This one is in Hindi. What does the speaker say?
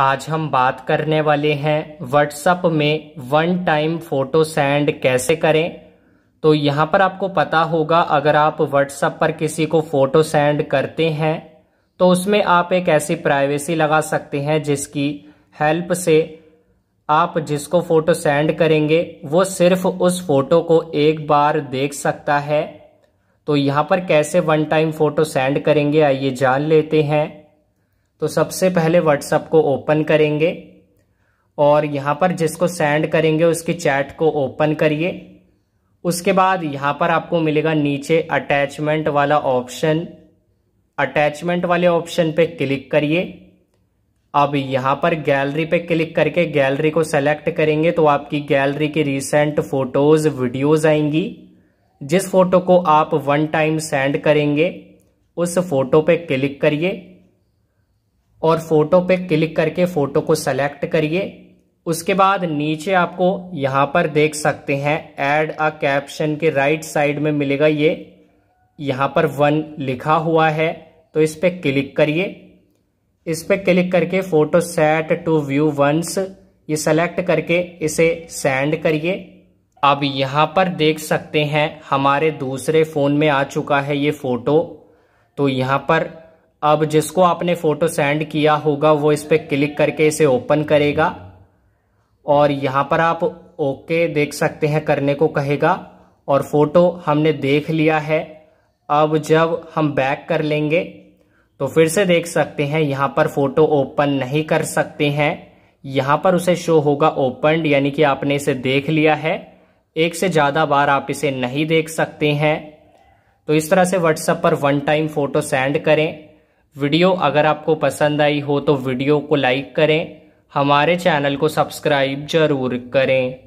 आज हम बात करने वाले हैं व्हाट्सअप में वन टाइम फोटो सेंड कैसे करें तो यहाँ पर आपको पता होगा अगर आप व्हाट्सअप पर किसी को फ़ोटो सेंड करते हैं तो उसमें आप एक ऐसी प्राइवेसी लगा सकते हैं जिसकी हेल्प से आप जिसको फ़ोटो सेंड करेंगे वो सिर्फ उस फ़ोटो को एक बार देख सकता है तो यहाँ पर कैसे वन टाइम फ़ोटो सेंड करेंगे आइए जान लेते हैं तो सबसे पहले व्हाट्सअप को ओपन करेंगे और यहाँ पर जिसको सेंड करेंगे उसकी चैट को ओपन करिए उसके बाद यहाँ पर आपको मिलेगा नीचे अटैचमेंट वाला ऑप्शन अटैचमेंट वाले ऑप्शन पे क्लिक करिए अब यहाँ पर गैलरी पे क्लिक करके गैलरी को सेलेक्ट करेंगे तो आपकी गैलरी की रिसेंट फोटोज वीडियोज आएंगी जिस फोटो को आप वन टाइम सेंड करेंगे उस फोटो पे क्लिक करिए और फोटो पे क्लिक करके फोटो को सेलेक्ट करिए उसके बाद नीचे आपको यहाँ पर देख सकते हैं ऐड अ कैप्शन के राइट साइड में मिलेगा ये यहाँ पर वन लिखा हुआ है तो इस पर क्लिक करिए इस पर क्लिक करके photo set to view once ये सेलेक्ट करके इसे सेंड करिए अब यहाँ पर देख सकते हैं हमारे दूसरे फ़ोन में आ चुका है ये फ़ोटो तो यहाँ पर अब जिसको आपने फ़ोटो सेंड किया होगा वो इस पर क्लिक करके इसे ओपन करेगा और यहाँ पर आप ओके देख सकते हैं करने को कहेगा और फ़ोटो हमने देख लिया है अब जब हम बैक कर लेंगे तो फिर से देख सकते हैं यहाँ पर फ़ोटो ओपन नहीं कर सकते हैं यहाँ पर उसे शो होगा ओपनड यानी कि आपने इसे देख लिया है एक से ज़्यादा बार आप इसे नहीं देख सकते हैं तो इस तरह से व्हाट्सएप पर वन टाइम फ़ोटो सेंड करें वीडियो अगर आपको पसंद आई हो तो वीडियो को लाइक करें हमारे चैनल को सब्सक्राइब जरूर करें